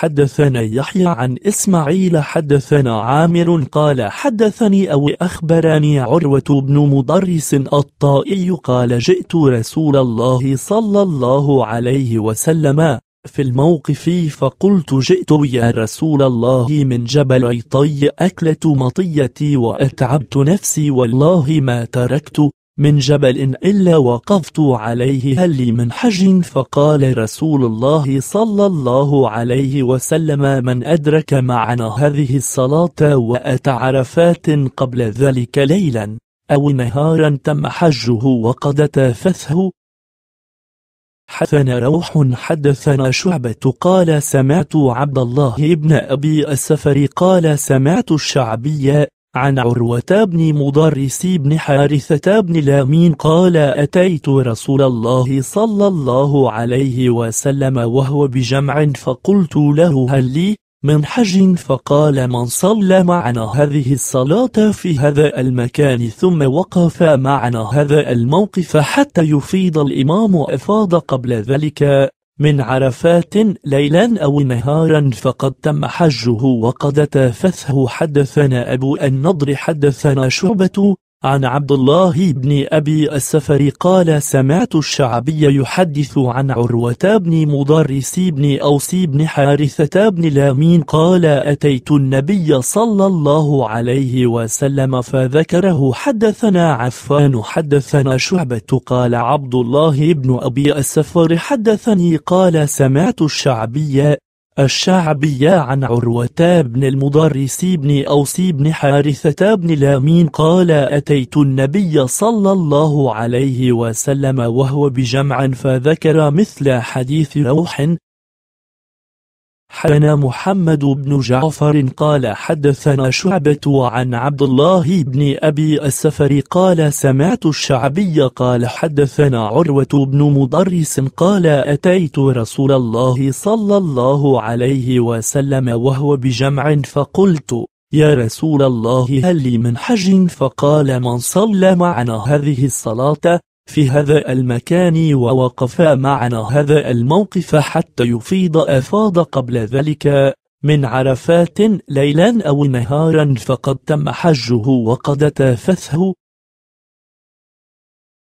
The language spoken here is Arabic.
حدثنا يحيى عن إسماعيل حدثنا عامر قال حدثني أو أخبرني عروة بن مضرس الطائي قال جئت رسول الله صلى الله عليه وسلم في الموقف فقلت جئت يا رسول الله من جبل طي أكلة مطيتي وأتعبت نفسي والله ما تركت من جبل إلا وقفت عليه هل لي من حج فقال رسول الله صلى الله عليه وسلم من أدرك معنا هذه الصلاة وأتى عرفات قبل ذلك ليلا أو نهارا تم حجه وقد تافثه حدثنا روح حدثنا شعبة قال سمعت عبد الله بن أبي السفر قال سمعت الشعبي عن عروة بن مضرس بن حارثة بن لامين قال أتيت رسول الله صلى الله عليه وسلم وهو بجمع فقلت له هل لي من حج فقال من صلى معنا هذه الصلاة في هذا المكان ثم وقف معنا هذا الموقف حتى يفيض الإمام أفاض قبل ذلك من عرفات ليلا أو نهارا فقد تم حجه وقد تافثه حدثنا أبو النضر حدثنا شعبة عن عبد الله بن أبي السفر قال سمعت الشعبي يحدث عن عروة بن مضرس بن أوس بن حارثة بن لامين قال أتيت النبي صلى الله عليه وسلم فذكره حدثنا عفان حدثنا شعبة قال عبد الله بن أبي السفر حدثني قال سمعت الشعبي الشعبي عن عروة بن المدرس بن أوس بن حارثة بن لامين قال أتيت النبي صلى الله عليه وسلم وهو بجمع فذكر مثل حديث روح حدثنا محمد بن جعفر قال حدثنا شعبة عن عبد الله بن أبي السفر قال سمعت الشعبي قال حدثنا عروة بن مضرس قال أتيت رسول الله صلى الله عليه وسلم وهو بجمع فقلت يا رسول الله هل لي من حج فقال من صلى معنا هذه الصلاة في هذا المكان ووقفا معنا هذا الموقف حتى يفيض أفاض قبل ذلك من عرفات ليلا أو نهارا فقد تم حجه وقد تافثه